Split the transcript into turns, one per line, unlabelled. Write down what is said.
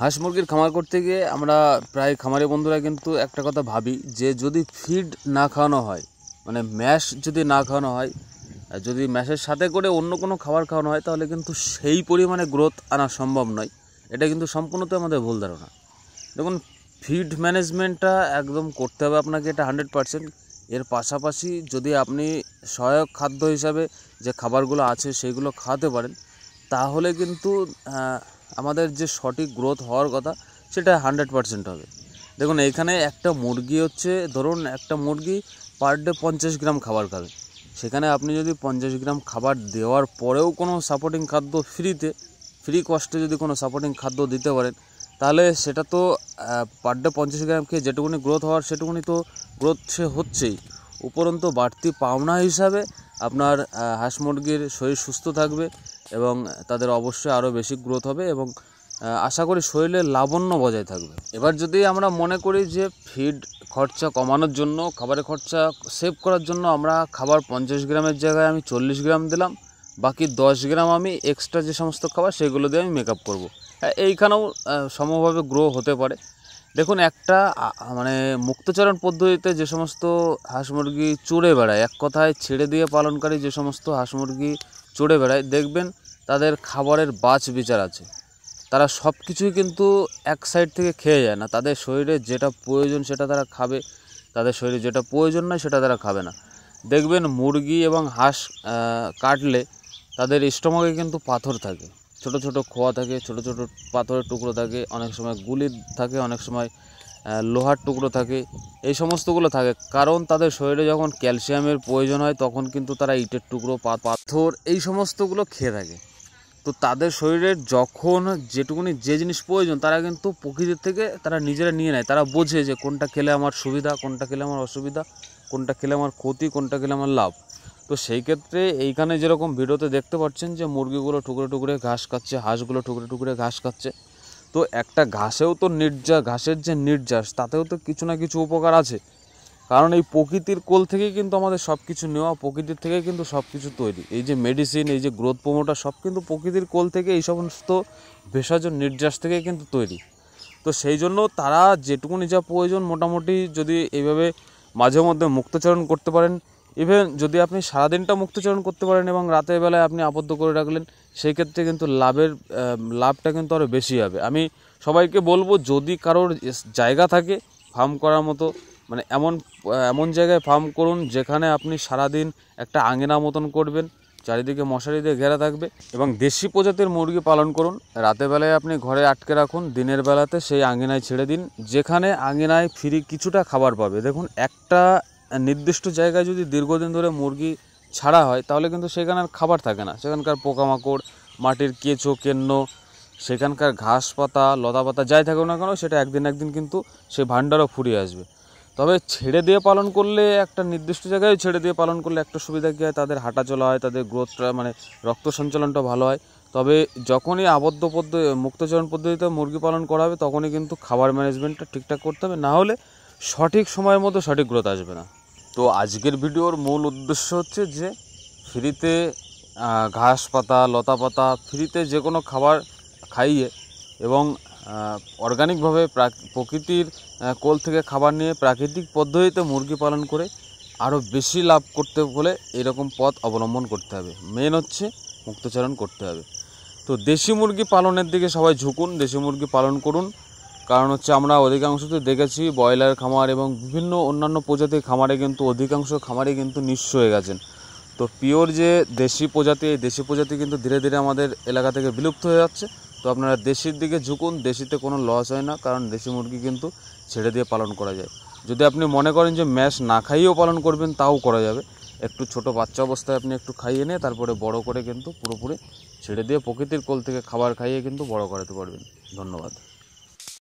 হাঁস মুরগির খামার করতে গিয়ে আমরা প্রায় খামারে বন্ধুরা কিন্তু একটা কথা ভাবি যে যদি ফিড না খাওয়ানো হয় মানে ম্যাশ যদি না খাওয়ানো হয় যদি ম্যাশের সাথে করে অন্য কোনো খাবার খাওয়ানো হয় তাহলে কিন্তু সেই পরিমাণে গ্রোথ আনা সম্ভব নয় এটা কিন্তু সম্পূর্ণত আমাদের ভুল ধারণা দেখুন ফিড ম্যানেজমেন্টটা একদম করতে হবে আপনাকে এটা হান্ড্রেড পারসেন্ট এর পাশাপাশি যদি আপনি সহায়ক খাদ্য হিসাবে যে খাবারগুলো আছে সেইগুলো খাওয়াতে পারেন তাহলে কিন্তু আমাদের যে সঠিক গ্রোথ হওয়ার কথা সেটা হান্ড্রেড পারসেন্ট হবে দেখুন এখানে একটা মুরগি হচ্ছে ধরুন একটা মুরগি পার ডে পঞ্চাশ গ্রাম খাবার খাবে সেখানে আপনি যদি পঞ্চাশ গ্রাম খাবার দেওয়ার পরেও কোনো সাপোর্টিং খাদ্য ফ্রিতে ফ্রি কস্টে যদি কোনো সাপোর্টিং খাদ্য দিতে পারেন তাহলে সেটা তো পার ডে পঞ্চাশ গ্রাম খেয়ে যেটুকুনি গ্রোথ হওয়ার সেটুকুনি তো গ্রোথ সে হচ্ছেই উপরন্তু বাড়তি পাওনা হিসাবে আপনার হাঁস মুরগির শরীর সুস্থ থাকবে এবং তাদের অবশ্যই আরও বেশি গ্রোথ হবে এবং আশা করি শরীরে লাবণ্য বজায় থাকবে এবার যদি আমরা মনে করি যে ফিড খরচা কমানোর জন্য খাবারের খরচা সেভ করার জন্য আমরা খাবার পঞ্চাশ গ্রামের জায়গায় আমি চল্লিশ গ্রাম দিলাম বাকি দশ গ্রাম আমি এক্সট্রা যে সমস্ত খাবার সেগুলো দিয়ে আমি মেক আপ করবো এইখানেও সমভাবে গ্রো হতে পারে দেখুন একটা মানে মুক্তচরণ পদ্ধতিতে যে সমস্ত হাঁস মুরগি চড়ে বেড়ায় এক কথায় ছেড়ে দিয়ে পালনকারী যে সমস্ত হাঁস মুরগি চড়ে বেড়ায় দেখবেন তাদের খাবারের বাচ বিচার আছে তারা সব কিছুই কিন্তু এক সাইড থেকে খেয়ে যায় না তাদের শরীরে যেটা প্রয়োজন সেটা তারা খাবে তাদের শরীরে যেটা প্রয়োজন নয় সেটা তারা খাবে না দেখবেন মুরগি এবং হাঁস কাটলে তাদের স্টমাকে কিন্তু পাথর থাকে ছোট ছোট খোয়া থাকে ছোট ছোট পাথরের টুকরো থাকে অনেক সময় গুলি থাকে অনেক সময় লোহার টুকরো থাকে এই সমস্তগুলো থাকে কারণ তাদের শরীরে যখন ক্যালসিয়ামের প্রয়োজন হয় তখন কিন্তু তারা ইটের টুকরো পাথর এই সমস্তগুলো খেয়ে থাকে তো তাদের শরীরের যখন যেটুকুনি যে জিনিস প্রয়োজন তারা কিন্তু প্রকৃতির থেকে তারা নিজেরা নিয়ে নেয় তারা বোঝে যে কোনটা খেলে আমার সুবিধা কোনটা খেলে আমার অসুবিধা কোনটা খেলে আমার ক্ষতি কোনটা খেলে আমার লাভ তো সেই ক্ষেত্রে এইখানে যেরকম ভিডিওতে দেখতে পাচ্ছেন যে মুরগিগুলো টুকরে টুকরে ঘাস খাচ্ছে হাঁসগুলো টুকরে টুকরে ঘাস খাচ্ছে তো একটা ঘাসেও তো নির্যাস ঘাসের যে নির্যাস তাতেও তো কিছু না কিছু উপকার আছে কারণ এই প্রকৃতির কোল থেকেই কিন্তু আমাদের সব কিছু নেওয়া প্রকৃতির থেকেই কিন্তু সব কিছু তৈরি এই যে মেডিসিন এই যে গ্রোথ প্রোমোটার সব কিন্তু প্রকৃতির কোল থেকে এই সমস্ত ভেষজ নির্যাস থেকেই কিন্তু তৈরি তো সেই জন্য তারা যেটুকুনি যা প্রয়োজন মোটামুটি যদি এইভাবে মাঝে মধ্যে মুক্তচরণ করতে পারেন ইভেন যদি আপনি সারাদিনটা মুক্তচরণ করতে পারেন এবং রাতের বেলায় আপনি আবদ্ধ করে রাখলেন সেই ক্ষেত্রে কিন্তু লাভের লাভটা কিন্তু আরও বেশি হবে আমি সবাইকে বলবো যদি কারোর জায়গা থাকে ফার্ম করার মতো মানে এমন এমন জায়গায় ফার্ম করুন যেখানে আপনি সারাদিন একটা আঙিনা মতন করবেন চারিদিকে মশারি দিয়ে ঘেরা থাকবে এবং দেশি প্রজাতির মুরগি পালন করুন বেলায় আপনি ঘরে আটকে রাখুন দিনের বেলাতে সেই আঙিনায় ছেড়ে দিন যেখানে আঙিনায় ফ্রি কিছুটা খাবার পাবে দেখুন একটা নির্দিষ্ট জায়গায় যদি দীর্ঘদিন ধরে মুরগি ছাড়া হয় তাহলে কিন্তু সেখানে আর খাবার থাকে না সেখানকার পোকামাকড় মাটির কেঁচো কেন্ন সেখানকার ঘাস পাতা লতা পাতা যাই থাকুক না কেন সেটা একদিন একদিন কিন্তু সে ভাণ্ডারও ফুরিয়ে আসবে তবে ছেড়ে দিয়ে পালন করলে একটা নির্দিষ্ট জায়গায় ছেড়ে দিয়ে পালন করলে একটা সুবিধা কী হয় তাদের হাঁটা চলা হয় তাদের গ্রোথটা মানে রক্ত সঞ্চালনটা ভালো হয় তবে যখনই আবদ্ধ পদ্ধতি মুক্তচরণ পদ্ধতিতে মুরগি পালন করা হবে তখনই কিন্তু খাবার ম্যানেজমেন্টটা ঠিকঠাক করতে হবে না হলে সঠিক সময়ের মতো সঠিক গ্রোথ আসবে না তো আজকের ভিডিওর মূল উদ্দেশ্য হচ্ছে যে ফ্রিতে ঘাস পাতা লতা পাতা ফ্রিতে যে কোনো খাবার খাইয়ে এবং অর্গানিকভাবে প্রাক প্রকৃতির কোল থেকে খাবার নিয়ে প্রাকৃতিক পদ্ধতিতে মুরগি পালন করে আরও বেশি লাভ করতে হলে এরকম পথ অবলম্বন করতে হবে মেন হচ্ছে মুক্তচারণ করতে হবে তো দেশি মুরগি পালনের দিকে সবাই ঝুঁকুন দেশি মুরগি পালন করুন কারণ হচ্ছে আমরা অধিকাংশতে দেখেছি ব্রয়লার খামার এবং বিভিন্ন অন্যান্য প্রজাতির খামারে কিন্তু অধিকাংশ খামারে কিন্তু নিঃস্ব হয়ে গেছেন তো পিওর যে দেশি প্রজাতি এই দেশি প্রজাতি কিন্তু ধীরে ধীরে আমাদের এলাকা থেকে বিলুপ্ত হয়ে যাচ্ছে তো আপনারা দেশির দিকে ঝুঁকুন দেশিতে কোনো লস হয় না কারণ দেশি মুরগি কিন্তু ছেড়ে দিয়ে পালন করা যায় যদি আপনি মনে করেন যে ম্যাশ না খাইয়েও পালন করবেন তাও করা যাবে একটু ছোট বাচ্চা অবস্থায় আপনি একটু খাইয়ে নিয়ে তারপরে বড় করে কিন্তু পুরোপুরি ছেড়ে দিয়ে প্রকৃতির কোল থেকে খাবার খাইয়ে কিন্তু বড় করাতে পারবেন ধন্যবাদ